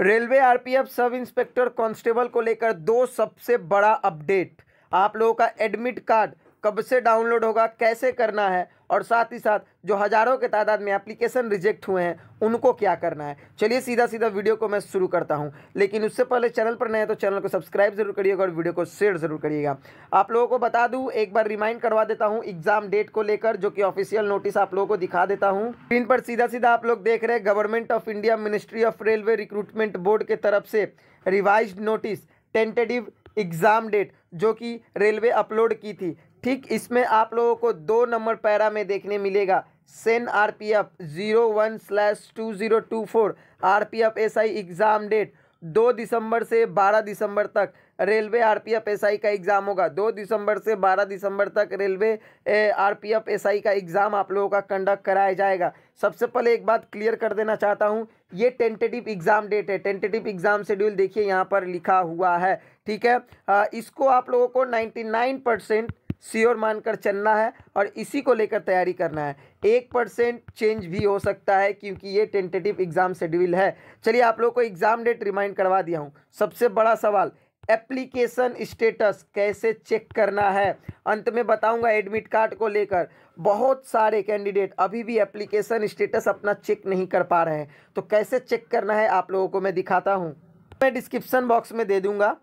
railway RPF sub inspector constable को लेकर दो सबसे बड़ा अपडेट आप लोगों का एडमिट कार्ड कब से डाउनलोड होगा कैसे करना है और साथ ही साथ जो हज़ारों के तादाद में एप्लीकेशन रिजेक्ट हुए हैं उनको क्या करना है चलिए सीधा सीधा वीडियो को मैं शुरू करता हूं लेकिन उससे पहले चैनल पर नए तो चैनल को सब्सक्राइब जरूर करिएगा और वीडियो को शेयर ज़रूर करिएगा आप लोगों को बता दूं एक बार रिमाइंड करवा देता हूँ एग्ज़ाम डेट को लेकर जो कि ऑफिशियल नोटिस आप लोगों को दिखा देता हूँ स्क्रीन पर सीधा सीधा आप लोग देख रहे हैं government of India ministry of railway recruitment board के तरफ से revise notice tentative exam date जो कि रेलवे अपलोड की थी ठीक इसमें आप लोगों को दो नंबर पैरा में देखने मिलेगा CEN R P F zero one slash two zero two four R P F S I exam date दो दिसंबर से बारह दिसंबर तक railway R P F S I का एग्ज़ाम होगा दो दिसंबर से बारह दिसंबर तक railway R P F S I का एग्ज़ाम आप लोगों का कंडक्ट कराया जाएगा सबसे पहले एक बात क्लियर कर देना चाहता हूँ ये टेंटेटिव एग्ज़ाम डेट है टेंटेटिव एग्ज़ाम शेड्यूल देखिए यहाँ पर लिखा हुआ है ठीक है आ, इसको आप लोगों को नाइन्टी नाइन परसेंट श्योर मानकर चलना है और इसी को लेकर तैयारी करना है एक परसेंट चेंज भी हो सकता है क्योंकि ये टेंटेटिव एग्ज़ाम शेड्यूल है चलिए आप लोग को एग्ज़ाम डेट रिमाइंड करवा दिया हूँ सबसे बड़ा सवाल एप्लीकेशन स्टेटस कैसे चेक करना है अंत में बताऊंगा एडमिट कार्ड को लेकर बहुत सारे कैंडिडेट अभी भी एप्लीकेशन स्टेटस अपना चेक नहीं कर पा रहे हैं तो कैसे चेक करना है आप लोगों को मैं दिखाता हूँ मैं डिस्क्रिप्सन बॉक्स में दे दूंगा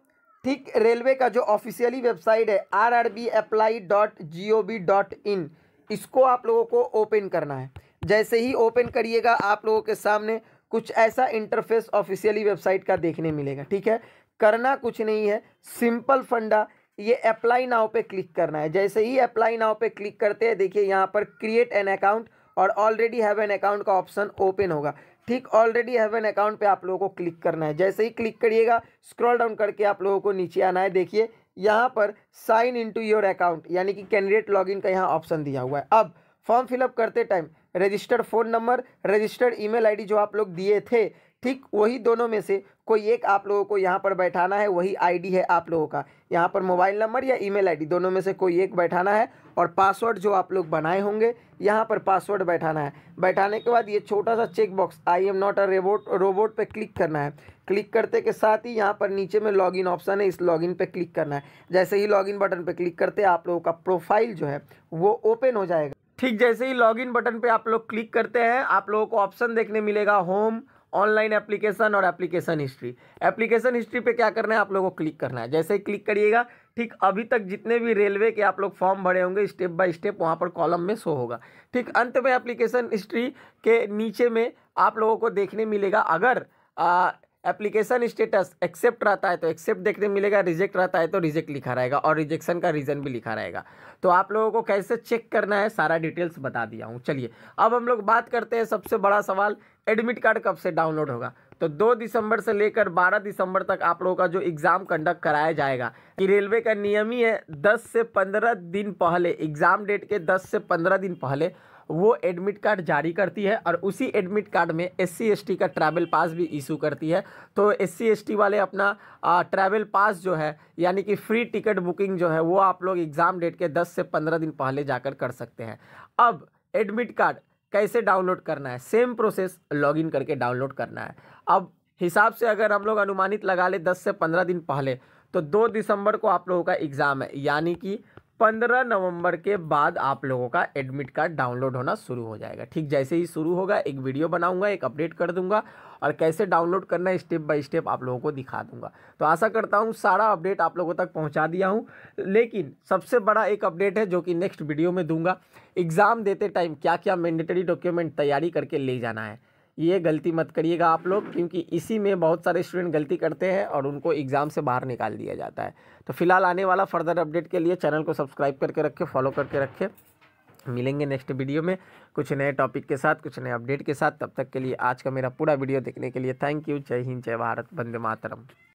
ठीक रेलवे का जो ऑफिशियली वेबसाइट है R R B apply dot G O V dot in इसको आप लोगों को ओपन करना है जैसे ही ओपन करिएगा आप लोगों के सामने कुछ ऐसा इंटरफेस ऑफिशियली वेबसाइट का देखने मिलेगा ठीक है करना कुछ नहीं है सिंपल फंडा ये अप्लाई नाव पे क्लिक करना है जैसे ही अप्लाई नाव पे क्लिक करते हैं देखिए यहाँ पर क्रिएट एन अकाउंट और ऑलरेडी हैव एन अकाउंट का ऑप्शन ओपन होगा ठीक ऑलरेडी हैव एन अकाउंट पे आप लोगों को क्लिक करना है जैसे ही क्लिक करिएगा स्क्रॉल डाउन करके आप लोगों को नीचे आना है देखिए यहाँ पर साइन इनटू योर अकाउंट यानी कि कैंडिडेट लॉगिन का यहाँ ऑप्शन दिया हुआ है अब फॉर्म फिलअप करते time registered phone number registered email ID जो आप लोग दिए थे ठीक वही दोनों में से कोई एक आप लोगों को यहाँ पर बैठाना है वही आईडी है आप लोगों का यहाँ पर मोबाइल नंबर या ईमेल आईडी दोनों में से कोई एक बैठाना है और पासवर्ड जो आप लोग बनाए होंगे यहाँ पर पासवर्ड बैठाना है बैठाने के बाद ये छोटा सा check box I am not a robot robot पर क्लिक करना है क्लिक करते के साथ ही यहाँ पर नीचे में लॉगिन ऑप्शन है इस लॉगिन पे क्लिक करना है जैसे ही लॉगिन बटन पे क्लिक करते आप लोगों का प्रोफाइल जो है वो ओपन हो जाएगा ठीक जैसे ही लॉगिन बटन पे आप लोग क्लिक करते हैं आप लोगों को ऑप्शन देखने मिलेगा होम ऑनलाइन एप्लीकेशन और एप्लीकेशन हिस्ट्री एप्लीकेशन हिस्ट्री पे क्या करना है आप लोगों को क्लिक करना है जैसे ही क्लिक करिएगा ठीक अभी तक जितने भी रेलवे के आप लोग फॉर्म भरे होंगे स्टेप बाय स्टेप वहाँ पर कॉलम में शो होगा ठीक अंत में एप्लीकेशन हिस्ट्री के नीचे में आप लोगों को देखने मिलेगा अगर एप्लीकेशन स्टेटस एक्सेप्ट रहता है तो एक्सेप्ट देखने मिलेगा रिजेक्ट रहता है तो रिजेक्ट लिखा रहेगा और रिजेक्शन का रीज़न भी लिखा रहेगा तो आप लोगों को कैसे चेक करना है सारा डिटेल्स बता दिया हूँ चलिए अब हम लोग बात करते हैं सबसे बड़ा सवाल एडमिट कार्ड कब से डाउनलोड होगा तो 2 दिसंबर से लेकर 12 दिसंबर तक आप लोगों का जो एग्ज़ाम कंडक्ट कराया जाएगा कि रेलवे का नियम ही है 10 से 15 दिन पहले एग्ज़ाम डेट के 10 से 15 दिन पहले वो एडमिट कार्ड जारी करती है और उसी एडमिट कार्ड में एस सी का ट्रैवल पास भी इशू करती है तो एस सी वाले अपना ट्रैवल पास जो है यानी कि फ्री टिकट बुकिंग जो है वो आप लोग एग्ज़ाम डेट के दस से पंद्रह दिन पहले जाकर कर सकते हैं अब एडमिट कार्ड कैसे डाउनलोड करना है सेम प्रोसेस लॉगिन करके डाउनलोड करना है अब हिसाब से अगर हम लोग अनुमानित लगा ले दस से पंद्रह दिन पहले तो दो दिसंबर को आप लोगों का एग्ज़ाम है यानी कि पंद्रह नवंबर के बाद आप लोगों का एडमिट कार्ड डाउनलोड होना शुरू हो जाएगा ठीक जैसे ही शुरू होगा एक वीडियो बनाऊंगा एक अपडेट कर दूंगा और कैसे डाउनलोड करना है स्टेप बाय स्टेप आप लोगों को दिखा दूंगा तो आशा करता हूँ सारा अपडेट आप लोगों तक पहुँचा दिया हूँ लेकिन सबसे बड़ा एक अपडेट है जो कि नेक्स्ट वीडियो में दूंगा एग्ज़ाम देते टाइम क्या क्या मैंडेटरी डॉक्यूमेंट तैयारी करके ले जाना है ये गलती मत करिएगा आप लोग क्योंकि इसी में बहुत सारे स्टूडेंट गलती करते हैं और उनको एग्ज़ाम से बाहर निकाल दिया जाता है तो फिलहाल आने वाला फर्दर अपडेट के लिए चैनल को सब्सक्राइब करके रखें फॉलो करके रखें मिलेंगे नेक्स्ट वीडियो में कुछ नए टॉपिक के साथ कुछ नए अपडेट के साथ तब तक के लिए आज का मेरा पूरा वीडियो देखने के लिए थैंक यू जय हिंद जय भारत वंदे मातरम